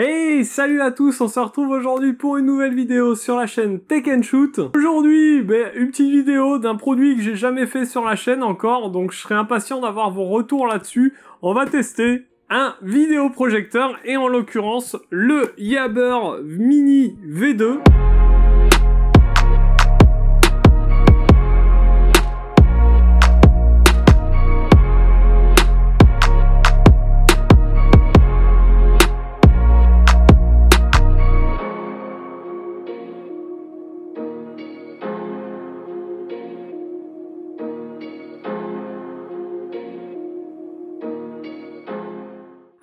Hey, salut à tous, on se retrouve aujourd'hui pour une nouvelle vidéo sur la chaîne Take and Shoot. Aujourd'hui, ben, une petite vidéo d'un produit que j'ai jamais fait sur la chaîne encore, donc je serais impatient d'avoir vos retours là-dessus. On va tester un vidéoprojecteur et en l'occurrence le Yaber Mini V2.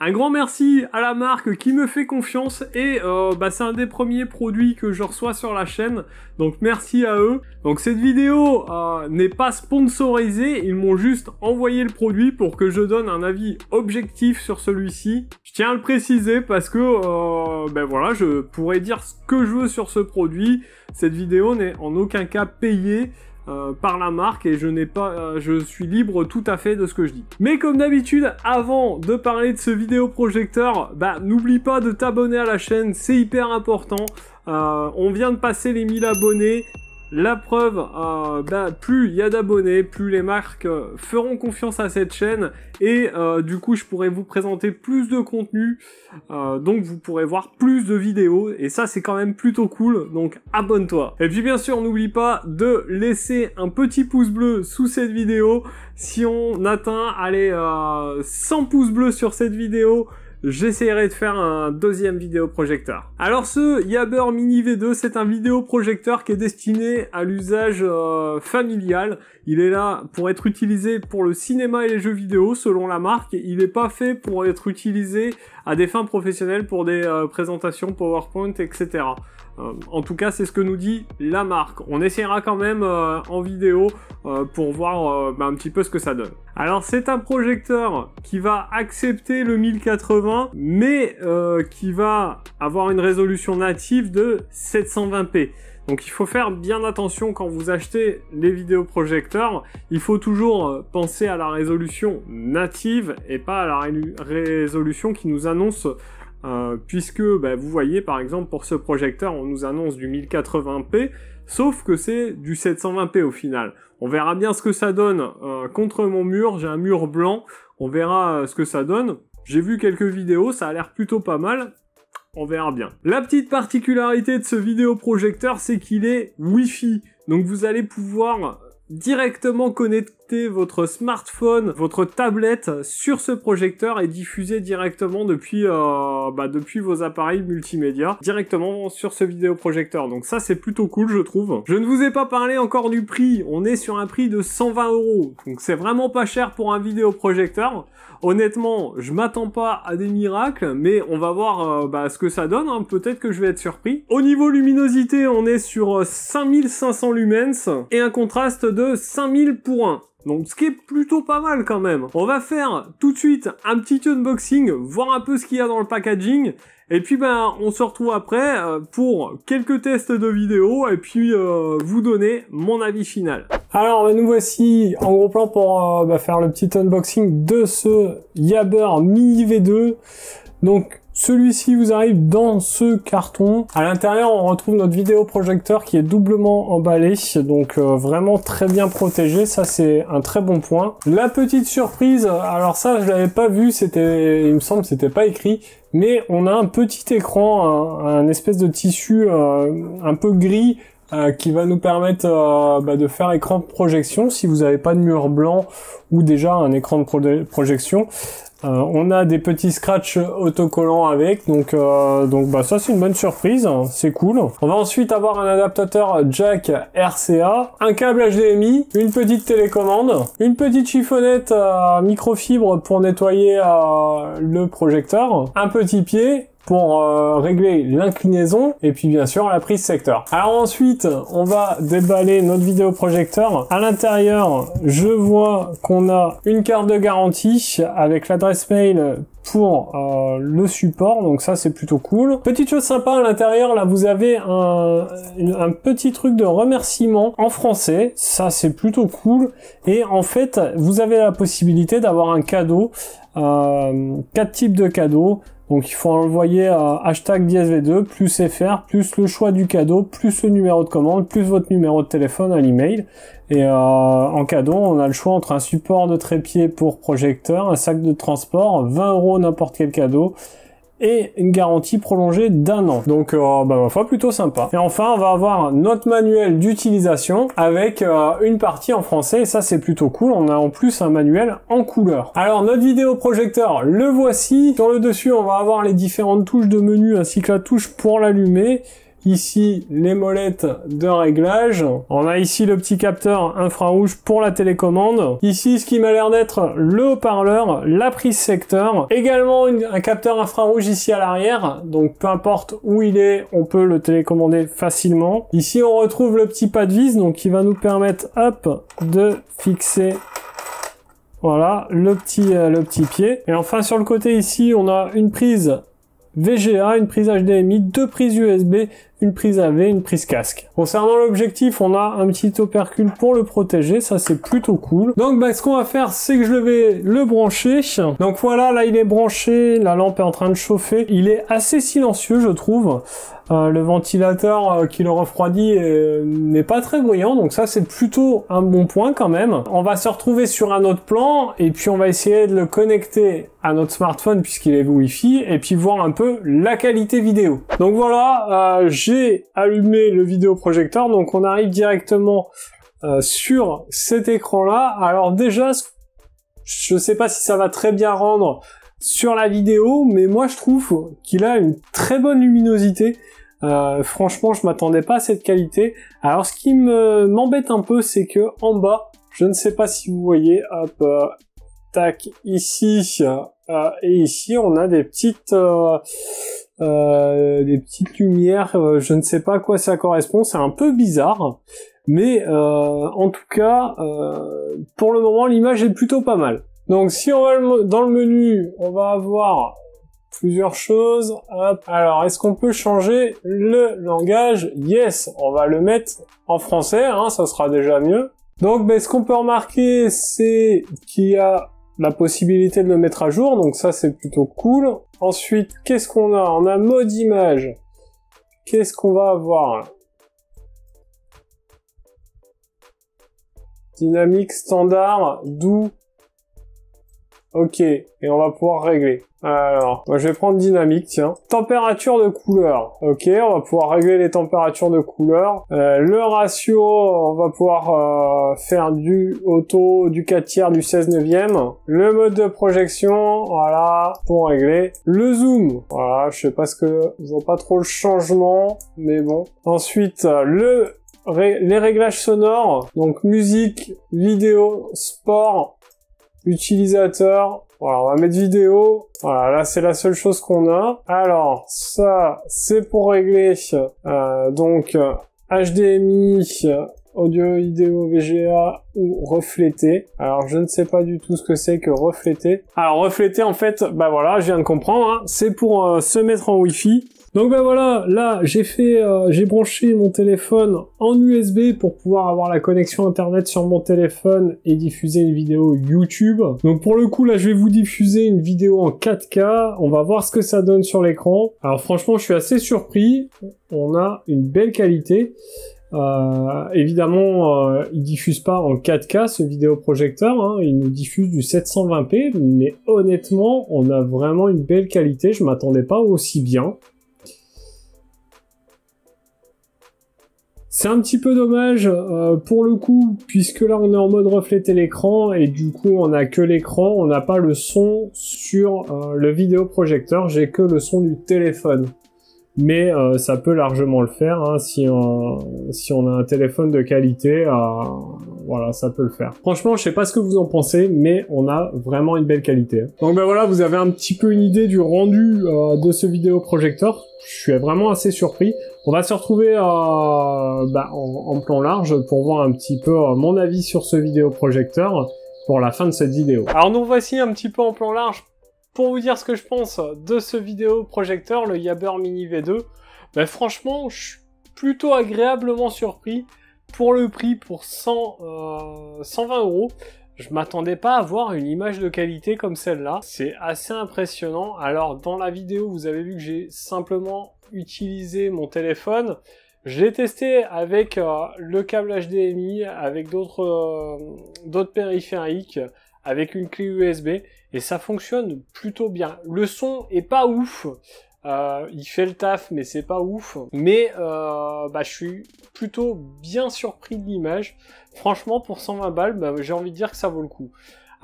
Un grand merci à la marque qui me fait confiance et euh, bah, c'est un des premiers produits que je reçois sur la chaîne. Donc merci à eux. Donc cette vidéo euh, n'est pas sponsorisée, ils m'ont juste envoyé le produit pour que je donne un avis objectif sur celui-ci. Je tiens à le préciser parce que euh, ben voilà, je pourrais dire ce que je veux sur ce produit. Cette vidéo n'est en aucun cas payée. Euh, par la marque et je n'ai pas, euh, je suis libre tout à fait de ce que je dis. Mais comme d'habitude, avant de parler de ce vidéoprojecteur, bah n'oublie pas de t'abonner à la chaîne, c'est hyper important. Euh, on vient de passer les 1000 abonnés la preuve, euh, bah, plus il y a d'abonnés, plus les marques euh, feront confiance à cette chaîne et euh, du coup je pourrai vous présenter plus de contenu, donc vous pourrez voir plus de vidéos et ça c'est quand même plutôt cool, donc abonne-toi. Et puis bien sûr n'oublie pas de laisser un petit pouce bleu sous cette vidéo si on atteint allez, 100 pouces bleus sur cette vidéo j'essaierai de faire un deuxième vidéoprojecteur. Alors ce Yaber Mini V2, c'est un vidéoprojecteur qui est destiné à l'usage euh, familial. Il est là pour être utilisé pour le cinéma et les jeux vidéo selon la marque. Il n'est pas fait pour être utilisé à des fins professionnelles pour des euh, présentations PowerPoint, etc. Euh, en tout cas, c'est ce que nous dit la marque. On essaiera quand même euh, en vidéo euh, pour voir bah, un petit peu ce que ça donne. Alors, c'est un projecteur qui va accepter le 1080, mais qui va avoir une résolution native de 720p. Donc il faut faire bien attention quand vous achetez les vidéoprojecteurs. Il faut toujours penser à la résolution native et pas à la résolution qui nous annonce euh, puisque bah, vous voyez par exemple pour ce projecteur on nous annonce du 1080p, sauf que c'est du 720p au final. On verra bien ce que ça donne euh, contre mon mur, j'ai un mur blanc, on verra euh, ce que ça donne. J'ai vu quelques vidéos, ça a l'air plutôt pas mal, on verra bien. La petite particularité de ce vidéoprojecteur c'est qu'il est Wi-Fi, donc vous allez pouvoir directement connaître votre smartphone, votre tablette sur ce projecteur et diffuser directement depuis, euh, bah, depuis vos appareils multimédia, directement sur ce vidéoprojecteur. Donc ça, c'est plutôt cool, je trouve. Je ne vous ai pas parlé encore du prix. On est sur un prix de 120 euros. Donc c'est vraiment pas cher pour un vidéoprojecteur. Honnêtement, je m'attends pas à des miracles, mais on va voir euh, bah, ce que ça donne. Hein. Peut-être que je vais être surpris. Au niveau luminosité, on est sur 5500 euh, lumens et un contraste de 5000 pour 1. Donc ce qui est plutôt pas mal quand même. On va faire tout de suite un petit unboxing, voir un peu ce qu'il y a dans le packaging. Et puis ben on se retrouve après euh, pour quelques tests de vidéo et puis euh, vous donner mon avis final. Alors ben, nous voici en gros plan pour euh, ben, faire le petit unboxing de ce Yabber Mini V2. Donc celui-ci vous arrive dans ce carton. À l'intérieur, on retrouve notre vidéoprojecteur qui est doublement emballé, donc euh, vraiment très bien protégé. Ça, c'est un très bon point. La petite surprise, alors ça, je l'avais pas vu. C'était, il me semble, c'était pas écrit, mais on a un petit écran, un, espèce de tissu euh, un peu gris euh, qui va nous permettre euh, bah, de faire écran de projection si vous n'avez pas de mur blanc ou déjà un écran de projection. Euh, on a des petits scratchs autocollants avec, donc donc bah, ça c'est une bonne surprise, c'est cool. On va ensuite avoir un adaptateur jack RCA, un câble HDMI, une petite télécommande, une petite chiffonnette microfibre pour nettoyer le projecteur, un petit pied pour euh, régler l'inclinaison et puis bien sûr la prise secteur. Alors ensuite, on va déballer notre vidéoprojecteur. À l'intérieur, je vois qu'on a une carte de garantie avec l'adresse mail pour euh, le support, donc ça c'est plutôt cool. Petite chose sympa à l'intérieur, là vous avez un, petit truc de remerciement en français, ça c'est plutôt cool. Et en fait, vous avez la possibilité d'avoir un cadeau, euh, quatre types de cadeaux, donc il faut envoyer euh, hashtag DSV2 plus FR plus le choix du cadeau plus le numéro de commande plus votre numéro de téléphone à l'email. Et euh, en cadeau, on a le choix entre un support de trépied pour projecteur, un sac de transport, 20 euros n'importe quel cadeau, et une garantie prolongée d'un an. Donc, euh, bah, ma plutôt sympa. Et enfin, on va avoir notre manuel d'utilisation avec euh, une partie en français. ça, c'est plutôt cool. On a en plus un manuel en couleur. Alors, notre vidéoprojecteur, le voici. Sur le dessus, on va avoir les différentes touches de menu ainsi que la touche pour l'allumer ici les molettes de réglage. On a ici le petit capteur infrarouge pour la télécommande. Ici, ce qui m'a l'air d'être le haut-parleur, la prise secteur. Également un capteur infrarouge ici à l'arrière. Donc peu importe où il est, on peut le télécommander facilement. Ici, on retrouve le petit pas de vis donc qui va nous permettre hop, de fixer voilà, le petit, euh, le petit pied. Et enfin, sur le côté ici, on a une prise VGA, une prise HDMI, deux prises USB, une prise AV, une prise casque. Concernant l'objectif, on a un petit opercule pour le protéger, ça c'est plutôt cool. Donc bah, ce qu'on va faire, c'est que je vais le brancher. Donc voilà, là il est branché, la lampe est en train de chauffer. Il est assez silencieux, je trouve. Euh, le ventilateur euh, qui le refroidit euh, n'est pas très bruyant, donc ça c'est plutôt un bon point quand même. On va se retrouver sur un autre plan et puis on va essayer de le connecter à notre smartphone puisqu'il est Wi-Fi et puis voir un peu la qualité vidéo. Donc voilà, j'ai allumé le vidéoprojecteur, donc on arrive directement euh, sur cet écran-là. Alors déjà, je ne sais pas si ça va très bien rendre sur la vidéo, mais moi je trouve qu'il a une très bonne luminosité. Euh, franchement, je m'attendais pas à cette qualité. Alors, ce qui m'embête un peu, c'est que en bas, je ne sais pas si vous voyez, hop, euh, tac, ici et ici, on a des petites, euh, des petites lumières, euh, je ne sais pas à quoi ça correspond, c'est un peu bizarre, mais euh, en tout cas, pour le moment, l'image est plutôt pas mal. Donc si on va dans le menu, on va avoir plusieurs choses. Hop. Alors, est-ce qu'on peut changer le langage Yes, on va le mettre en français, hein, ça sera déjà mieux. Donc, ben, ce qu'on peut remarquer, c'est qu'il y a la possibilité de le mettre à jour, donc ça c'est plutôt cool. Ensuite, qu'est-ce qu'on a On a mode image. Qu'est-ce qu'on va avoir Dynamique standard, doux. Ok, et on va pouvoir régler. Alors, moi je vais prendre dynamique, tiens. Température de couleur. Ok, on va pouvoir régler les températures de couleur. Euh, le ratio, on va pouvoir euh, faire du auto, du 4 tiers, du 16 neuvième. Le mode de projection, voilà, pour régler. Le zoom, voilà, je sais pas ce que... Je vois pas trop le changement, mais bon. Ensuite, euh, le les réglages sonores, donc musique, vidéo, sport, utilisateur. Voilà, on va mettre vidéo. Voilà, là c'est la seule chose qu'on a. Alors ça, c'est pour régler euh, donc HDMI, audio, vidéo, VGA ou refléter. Alors je ne sais pas du tout ce que c'est que refléter. Alors refléter en fait, bah voilà, je viens de comprendre, hein. c'est pour euh, se mettre en Wi-Fi donc ben voilà, là j'ai fait, euh, j'ai branché mon téléphone en USB pour pouvoir avoir la connexion internet sur mon téléphone et diffuser une vidéo YouTube. Donc pour le coup là je vais vous diffuser une vidéo en 4K, on va voir ce que ça donne sur l'écran. Alors franchement je suis assez surpris, on a une belle qualité. Euh, évidemment, euh, il diffuse pas en 4K ce vidéoprojecteur, hein, il nous diffuse du 720p, mais honnêtement, on a vraiment une belle qualité, je m'attendais pas aussi bien. C'est un petit peu dommage euh, pour le coup, puisque là on est en mode refléter l'écran et du coup on n'a que l'écran, on n'a pas le son sur euh, le vidéoprojecteur, j'ai que le son du téléphone. Mais euh, ça peut largement le faire hein, si, on, a un téléphone de qualité, voilà, ça peut le faire. Franchement, je sais pas ce que vous en pensez, mais on a vraiment une belle qualité. Donc ben voilà, vous avez un petit peu une idée du rendu de ce vidéoprojecteur. Je suis vraiment assez surpris. On va se retrouver euh, bah, en, plan large pour voir un petit peu euh, mon avis sur ce vidéoprojecteur pour la fin de cette vidéo. Alors nous voici un petit peu en plan large pour vous dire ce que je pense de ce vidéoprojecteur, le Yaber Mini V2. Bah, franchement, je suis plutôt agréablement surpris pour le prix, pour 100, 120 euh, euros. Je m'attendais pas à voir une image de qualité comme celle-là. C'est assez impressionnant. Alors dans la vidéo, vous avez vu que j'ai simplement utiliser mon téléphone. je l'ai testé avec euh, le câble HDMI, avec euh, d'autres périphériques, avec une clé USB, et ça fonctionne plutôt bien. Le son est pas ouf, euh, il fait le taf, mais c'est pas ouf. Mais bah, je suis plutôt bien surpris de l'image. Franchement, pour 120 balles, bah, j'ai envie de dire que ça vaut le coup.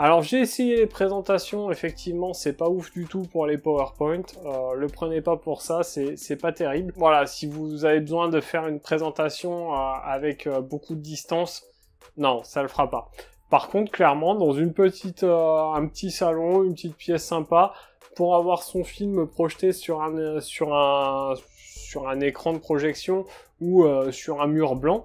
Alors j'ai essayé les présentations, effectivement c'est pas ouf du tout pour les PowerPoint, euh, le prenez pas pour ça, c'est pas terrible. Voilà, si vous avez besoin de faire une présentation euh, avec euh, beaucoup de distance, non, ça le fera pas. Par contre, clairement, dans une petite, euh, un petit salon, une petite pièce sympa, pour avoir son film projeté sur un, sur un, sur un écran de projection ou sur un mur blanc,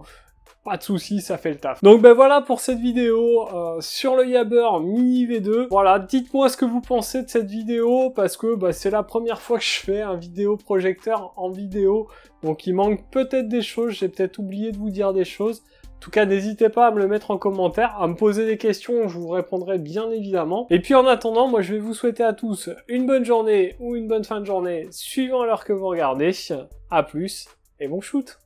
pas de souci, ça fait le taf. Donc ben voilà pour cette vidéo euh, sur le Yabber Mini V2. Voilà, dites-moi ce que vous pensez de cette vidéo parce que ben, c'est la première fois que je fais un vidéo projecteur en vidéo. Donc il manque peut-être des choses, j'ai peut-être oublié de vous dire des choses. En tout cas, n'hésitez pas à me le mettre en commentaire, à me poser des questions, je vous répondrai bien évidemment. Et puis en attendant, moi je vais vous souhaiter à tous une bonne journée ou une bonne fin de journée, suivant l'heure que vous regardez. A plus et bon shoot